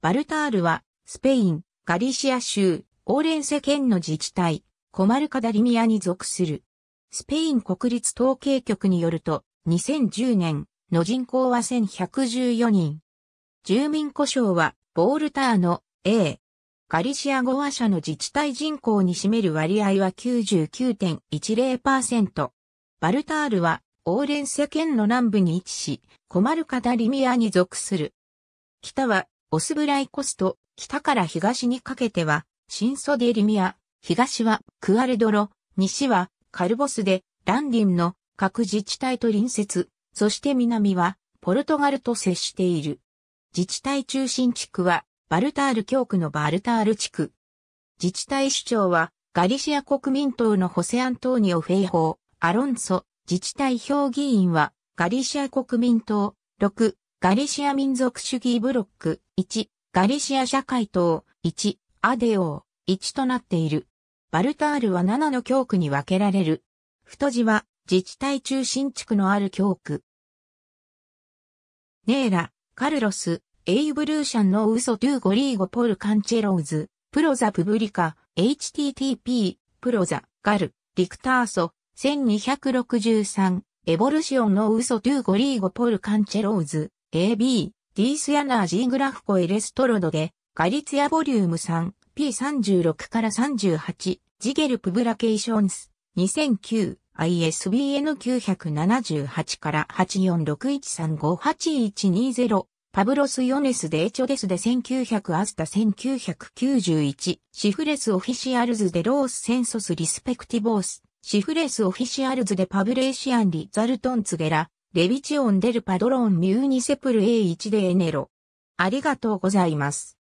バルタールは、スペイン、ガリシア州、オーレンセ県の自治体、コマルカダリミアに属する。スペイン国立統計局によると、2010年の人口は1114人。住民故障は、ボールターの A。ガリシア語話者の自治体人口に占める割合は99.10%。バルタールは、オーレンセ県の南部に位置し、コマルカダリミアに属する。北はオスブライコスト、北から東にかけては、シンソデリミア、東はクアルドロ、西はカルボスで、ランディンの各自治体と隣接、そして南はポルトガルと接している。自治体中心地区は、バルタール教区のバルタール地区。自治体首長は、ガリシア国民党のホセアントーニオ・フェイホー、アロンソ、自治体評議員は、ガリシア国民党、6、ガリシア民族主義ブロック、1、ガリシア社会党、1、アデオー、1となっている。バルタールは7の教区に分けられる。太字は、自治体中心地区のある教区。ネーラ、カルロス、エイブルーシャンのウソトゥーゴリーゴポルカンチェローズ、プロザプブリカ、http、プロザ、ガル、リクターソ、1263、エボルシオンのウソトゥーゴリーゴポルカンチェローズ、AB、D スヤナー G グラフコエレストロドで、ガリツヤボリューム3、P36 から38、ジゲルプブラケーションス、2009、ISBN978 から84613588120、パブロス・ヨネス・デーチョデスで1900アスタ1991、シフレス・オフィシアルズ・でロース・センソス・リスペクティボース、シフレス・オフィシアルズ・でパブレーシアン・リ・ザルトン・ツゲラ、レビチオンデルパドロンミューニセプル A1 でエネロ。ありがとうございます。